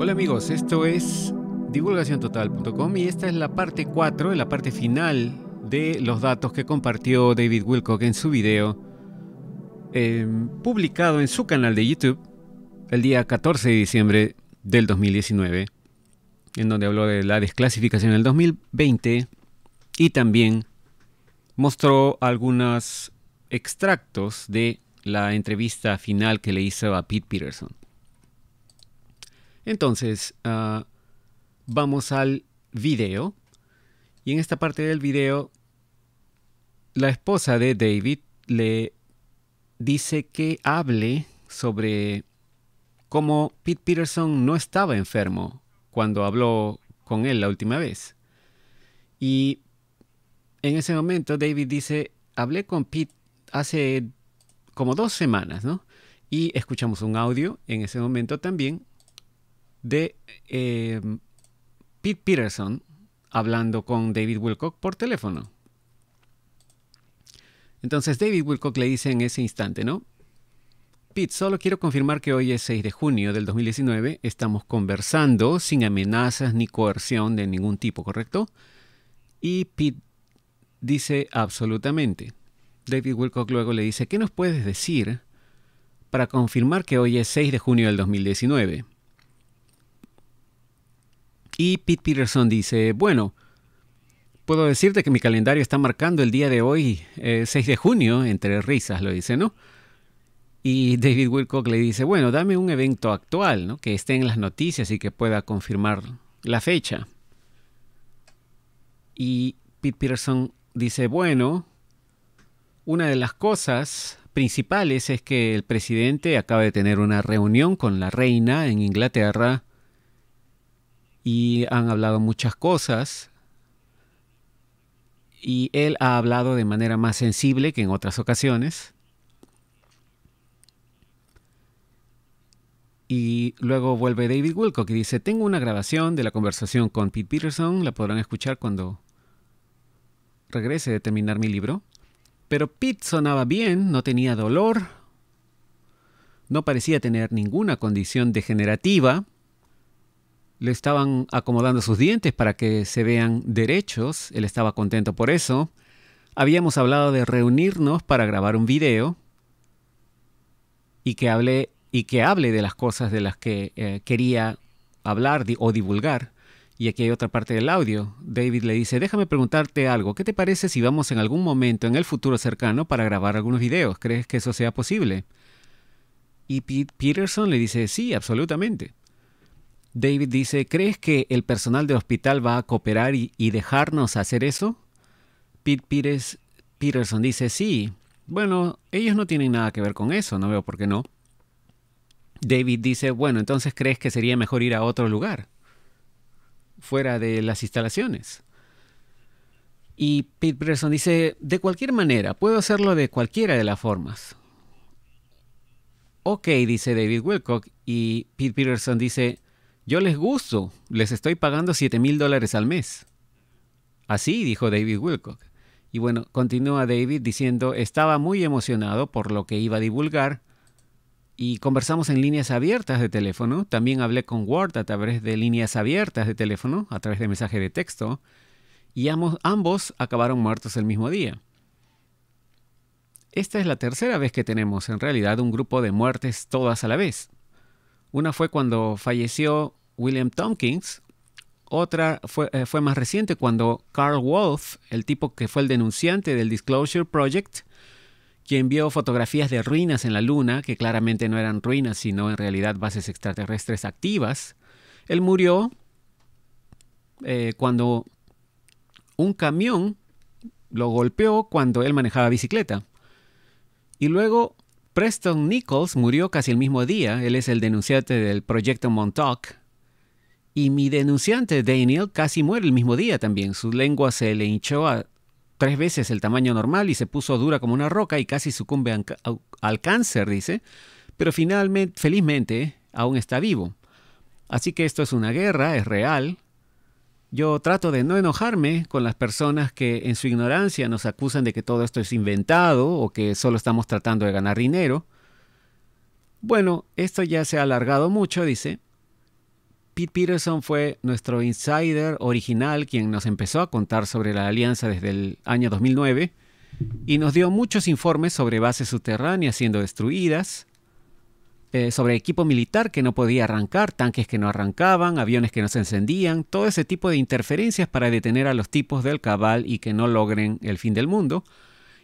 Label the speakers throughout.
Speaker 1: Hola amigos, esto es divulgaciontotal.com y esta es la parte 4, la parte final de los datos que compartió David Wilcock en su video em, publicado en su canal de YouTube el día 14 de diciembre del 2019, en donde habló de la desclasificación del 2020 y también mostró algunos extractos de la entrevista final que le hizo a Pete Peterson. Entonces, ah, vamos al video. Y en esta parte del video, la esposa de David le dice que hable sobre cómo Pete Peterson no estaba enfermo cuando habló con él la última vez. Y en ese momento David dice, hablé con Pete hace como dos semanas, ¿no? Y escuchamos un audio en ese momento también de eh, Pete Peterson hablando con David Wilcock por teléfono. Entonces David Wilcock le dice en ese instante, ¿no? Pete, solo quiero confirmar que hoy es 6 de junio del 2019, estamos conversando sin amenazas ni coerción de ningún tipo, ¿correcto? Y Pete dice absolutamente. David Wilcock luego le dice, ¿qué nos puedes decir para confirmar que hoy es 6 de junio del 2019? Y Pete Peterson dice, bueno, puedo decirte que mi calendario está marcando el día de hoy, 6 eh, de junio, entre risas lo dice, ¿no? Y David Wilcock le dice, bueno, dame un evento actual, ¿no? Que esté en las noticias y que pueda confirmar la fecha. Y Pete Peterson dice, bueno, una de las cosas principales es que el presidente acaba de tener una reunión con la reina en Inglaterra y han hablado muchas cosas. Y él ha hablado de manera más sensible que en otras ocasiones. Y luego vuelve David Wilcock y dice, tengo una grabación de la conversación con Pete Peterson, la podrán escuchar cuando regrese de terminar mi libro. Pero Pete sonaba bien, no tenía dolor, no parecía tener ninguna condición degenerativa, le estaban acomodando sus dientes para que se vean derechos, él estaba contento por eso. Habíamos hablado de reunirnos para grabar un video y que hable, y que hable de las cosas de las que eh, quería hablar o divulgar. Y aquí hay otra parte del audio. David le dice, déjame preguntarte algo. ¿Qué te parece si vamos en algún momento en el futuro cercano para grabar algunos videos? ¿Crees que eso sea posible? Y Peterson le dice, sí, absolutamente. David dice, ¿crees que el personal del hospital va a cooperar y, dejarnos hacer eso? Pete Peterson dice, sí. Bueno, ellos no tienen nada que ver con eso, no veo por qué no. David dice, bueno, entonces crees que sería mejor ir a otro lugar, fuera de las instalaciones. Y Pete Peterson dice, de cualquier manera, puedo hacerlo de cualquiera de las formas. Ok, dice David Wilcock, y Pete Peterson dice, yo les gusto, les estoy pagando 7 mil dólares al mes. Así dijo David Wilcock. Y bueno, continúa David diciendo, estaba muy emocionado por lo que iba a divulgar y conversamos en líneas abiertas de teléfono. También hablé con Ward a través de líneas abiertas de teléfono, a través de mensaje de texto. Y ambos, ambos acabaron muertos el mismo día. Esta es la tercera vez que tenemos en realidad un grupo de muertes todas a la vez. Una fue cuando falleció William Tompkins. Otra eh, fue, más reciente cuando Carl Wolf, el tipo que fue el denunciante del Disclosure Project, quien vio fotografías de ruinas en la Luna, que claramente no eran ruinas, sino en realidad bases extraterrestres activas, él murió eh, cuando un camión lo golpeó cuando él manejaba bicicleta. Y luego Preston Nichols murió casi el mismo día. Él es el denunciante del proyecto Montauk, y mi denunciante, Daniel, casi muere el mismo día también. Su lengua se le hinchó a tres veces el tamaño normal y se puso dura como una roca y casi sucumbe al cáncer, dice. Pero finalmente, felizmente, aún está vivo. Así que esto es una guerra, es real. Yo trato de no enojarme con las personas que en su ignorancia nos acusan de que todo esto es inventado o que solo estamos tratando de ganar dinero. Bueno, esto ya se ha alargado mucho, dice, Pete Peterson fue nuestro insider original, quien nos empezó a contar sobre la alianza desde el año 2009 y nos dio muchos informes sobre bases subterráneas siendo destruidas, eh, sobre equipo militar que no podía arrancar, tanques que no arrancaban, aviones que no se encendían, todo ese tipo de interferencias para detener a los tipos del cabal y que no logren el fin del mundo.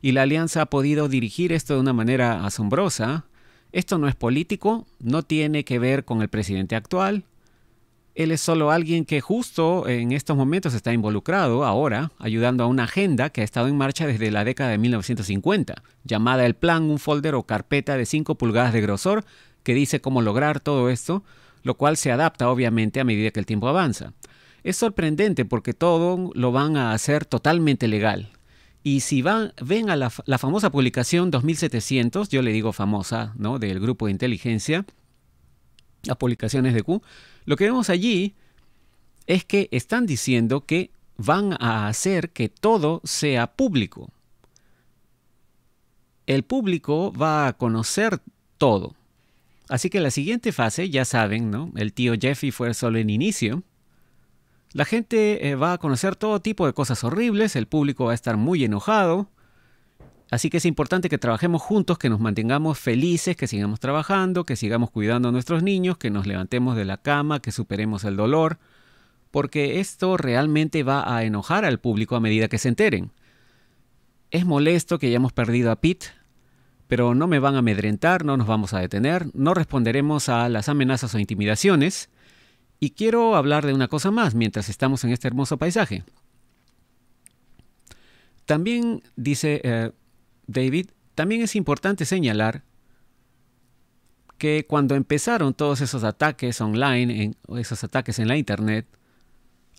Speaker 1: Y la alianza ha podido dirigir esto de una manera asombrosa. Esto no es político, no tiene que ver con el presidente actual, él es solo alguien que justo en estos momentos está involucrado ahora, ayudando a una agenda que ha estado en marcha desde la década de 1950, llamada el plan, un folder o carpeta de 5 pulgadas de grosor que dice cómo lograr todo esto, lo cual se adapta obviamente a medida que el tiempo avanza. Es sorprendente porque todo lo van a hacer totalmente legal. Y si van, ven a la, la famosa publicación 2700, yo le digo famosa, ¿no? Del grupo de inteligencia, las publicaciones de Q, lo que vemos allí es que están diciendo que van a hacer que todo sea público. El público va a conocer todo. Así que la siguiente fase, ya saben, ¿no? El tío Jeffy fue solo en inicio. La gente eh, va a conocer todo tipo de cosas horribles, el público va a estar muy enojado, Así que es importante que trabajemos juntos, que nos mantengamos felices, que sigamos trabajando, que sigamos cuidando a nuestros niños, que nos levantemos de la cama, que superemos el dolor, porque esto realmente va a enojar al público a medida que se enteren. Es molesto que hayamos perdido a Pete, pero no me van a amedrentar, no nos vamos a detener, no responderemos a las amenazas o intimidaciones. Y quiero hablar de una cosa más mientras estamos en este hermoso paisaje. También dice eh, David, también es importante señalar que cuando empezaron todos esos ataques online, en, esos ataques en la internet,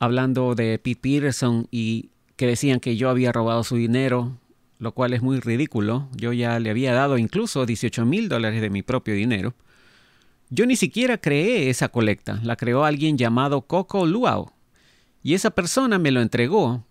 Speaker 1: hablando de Pete Peterson y que decían que yo había robado su dinero, lo cual es muy ridículo, yo ya le había dado incluso 18 mil dólares de mi propio dinero, yo ni siquiera creé esa colecta, la creó alguien llamado Coco Luau, y esa persona me lo entregó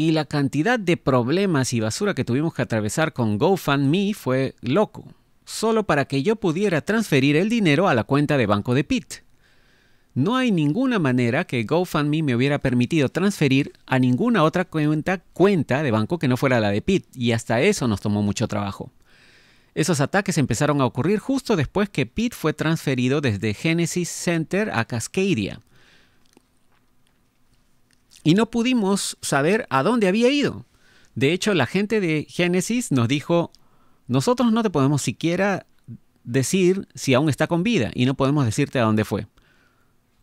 Speaker 1: y la cantidad de problemas y basura que tuvimos que atravesar con GoFundMe fue loco, solo para que yo pudiera transferir el dinero a la cuenta de banco de Pitt. No hay ninguna manera que GoFundMe me hubiera permitido transferir a ninguna otra cuenta, cuenta de banco que no fuera la de Pete, y hasta eso nos tomó mucho trabajo. Esos ataques empezaron a ocurrir justo después que Pete fue transferido desde Genesis Center a Cascadia, y no pudimos saber a dónde había ido. De hecho, la gente de Génesis nos dijo, nosotros no te podemos siquiera decir si aún está con vida y no podemos decirte a dónde fue.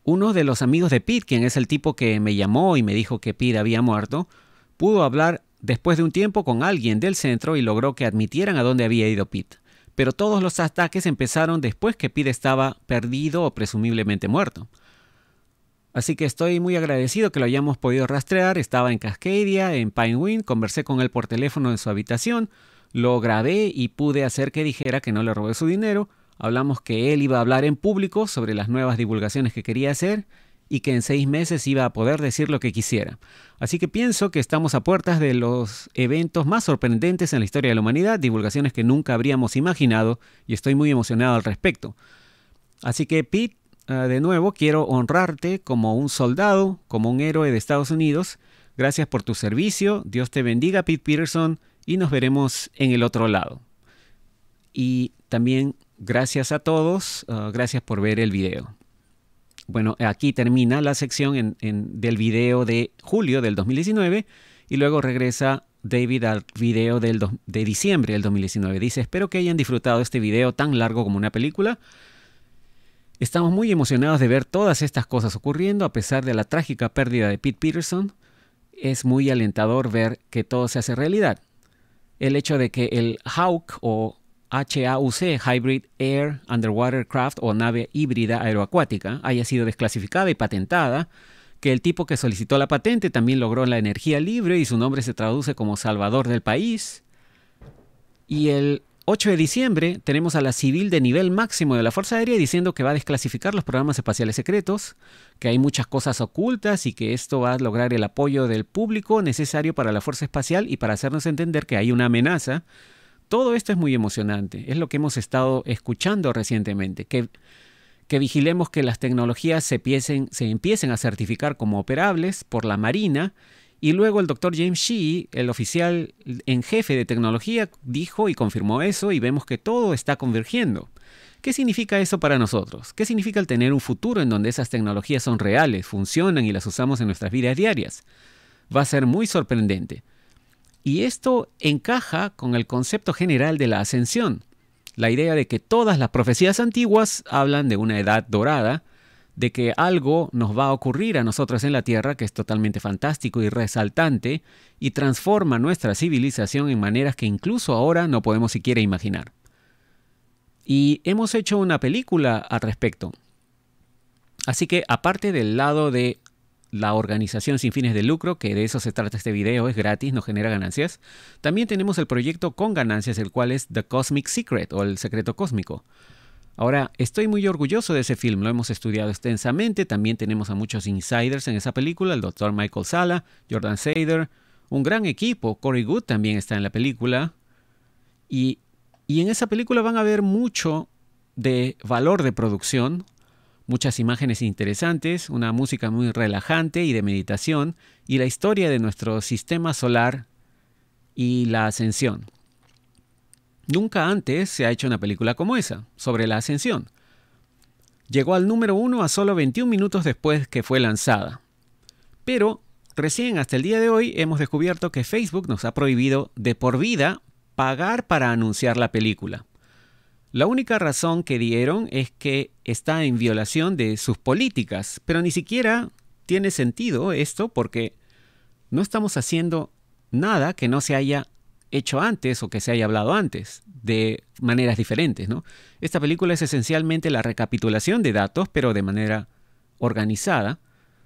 Speaker 1: Uno de los amigos de Pete, quien es el tipo que me llamó y me dijo que Pete había muerto, pudo hablar después de un tiempo con alguien del centro y logró que admitieran a dónde había ido Pete. Pero todos los ataques empezaron después que Pete estaba perdido o presumiblemente muerto. Así que estoy muy agradecido que lo hayamos podido rastrear. Estaba en Cascadia, en Wind. conversé con él por teléfono en su habitación, lo grabé y pude hacer que dijera que no le robé su dinero. Hablamos que él iba a hablar en público sobre las nuevas divulgaciones que quería hacer y que en seis meses iba a poder decir lo que quisiera. Así que pienso que estamos a puertas de los eventos más sorprendentes en la historia de la humanidad, divulgaciones que nunca habríamos imaginado y estoy muy emocionado al respecto. Así que Pete, Ah, de nuevo, quiero honrarte como un soldado, como un héroe de Estados Unidos. Gracias por tu servicio. Dios te bendiga, Pete Peterson, y nos veremos en el otro lado. Y también gracias a todos, ah, gracias por ver el video. Bueno, aquí termina la sección del video de julio del 2019 y luego regresa David al video del de diciembre del 2019. Dice, espero que hayan disfrutado este video tan largo como una película. Estamos muy emocionados de ver todas estas cosas ocurriendo a pesar de la trágica pérdida de Pete Peterson. Es muy alentador ver que todo se hace realidad. El hecho de que el Hawk o HAUC, Hybrid Air Underwater Craft o nave híbrida aeroacuática, haya sido desclasificada y patentada, que el tipo que solicitó la patente también logró la energía libre y su nombre se traduce como Salvador del País, y el 8 de diciembre tenemos a la civil de nivel máximo de la Fuerza Aérea diciendo que va a desclasificar los programas espaciales secretos, que hay muchas cosas ocultas y que esto va a lograr el apoyo del público necesario para la Fuerza Espacial y para hacernos entender que hay una amenaza. Todo esto es muy emocionante, es lo que hemos estado escuchando recientemente, que, vigilemos que las tecnologías se empiecen a certificar como operables por la Marina y luego el doctor James Shee, el oficial en jefe de tecnología, dijo y confirmó eso y vemos que todo está convergiendo. ¿Qué significa eso para nosotros? ¿Qué significa el tener un futuro en donde esas tecnologías son reales, funcionan y las usamos en nuestras vidas diarias? Va a ser muy sorprendente. Y esto encaja con el concepto general de la ascensión, la idea de que todas las profecías antiguas hablan de una edad dorada, de que algo nos va a ocurrir a nosotras en la Tierra, que es totalmente fantástico y resaltante, y transforma nuestra civilización en maneras que incluso ahora no podemos siquiera imaginar. Y hemos hecho una película al respecto. Así que aparte del lado de la organización sin fines de lucro, que de eso se trata este video, es gratis, no genera ganancias. También tenemos el proyecto con ganancias, el cual es The Cosmic Secret o el secreto cósmico. Ahora, estoy muy orgulloso de ese film, lo hemos estudiado extensamente, también tenemos a muchos insiders en esa película, el doctor Michael Sala, Jordan Sader, un gran equipo, Corey Good también está en la película, y, y en esa película van a ver mucho de valor de producción, muchas imágenes interesantes, una música muy relajante y de meditación, y la historia de nuestro sistema solar y la ascensión. Nunca antes se ha hecho una película como esa, sobre la ascensión. Llegó al número uno a solo 21 minutos después que fue lanzada. Pero recién hasta el día de hoy hemos descubierto que Facebook nos ha prohibido de por vida pagar para anunciar la película. La única razón que dieron es que está en violación de sus políticas, pero ni siquiera tiene sentido esto porque no estamos haciendo nada que no se haya hecho antes o que se haya hablado antes de maneras diferentes. ¿no? Esta película es esencialmente la recapitulación de datos, pero de manera organizada.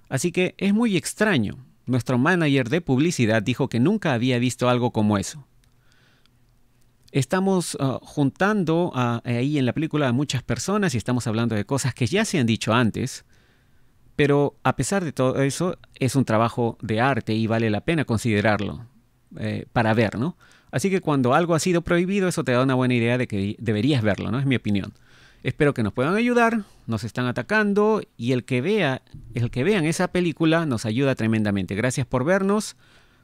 Speaker 1: Así que es muy extraño. Nuestro manager de publicidad dijo que nunca había visto algo como eso. Estamos ah, juntando ah, ahí en la película a muchas personas y estamos hablando de cosas que ya se han dicho antes, pero a pesar de todo eso es un trabajo de arte y vale la pena considerarlo eh, para ver, ¿no? Así que cuando algo ha sido prohibido, eso te da una buena idea de que deberías verlo, ¿no? Es mi opinión. Espero que nos puedan ayudar, nos están atacando y el que vea, el que vean esa película nos ayuda tremendamente. Gracias por vernos.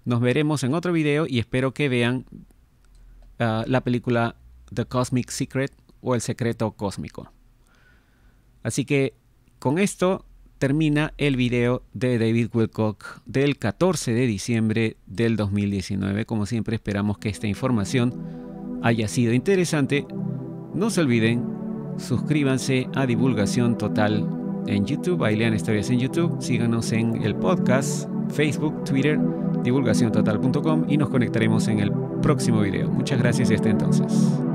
Speaker 1: Nos veremos en otro video y espero que vean ah, la película The Cosmic Secret o El secreto cósmico. Así que con esto termina el video de David Wilcock del 14 de diciembre del 2019. Como siempre esperamos que esta información haya sido interesante. No se olviden, suscríbanse a Divulgación Total en YouTube, bailean historias en YouTube, síganos en el podcast, Facebook, Twitter, divulgaciontotal.com y nos conectaremos en el próximo video. Muchas gracias y hasta entonces.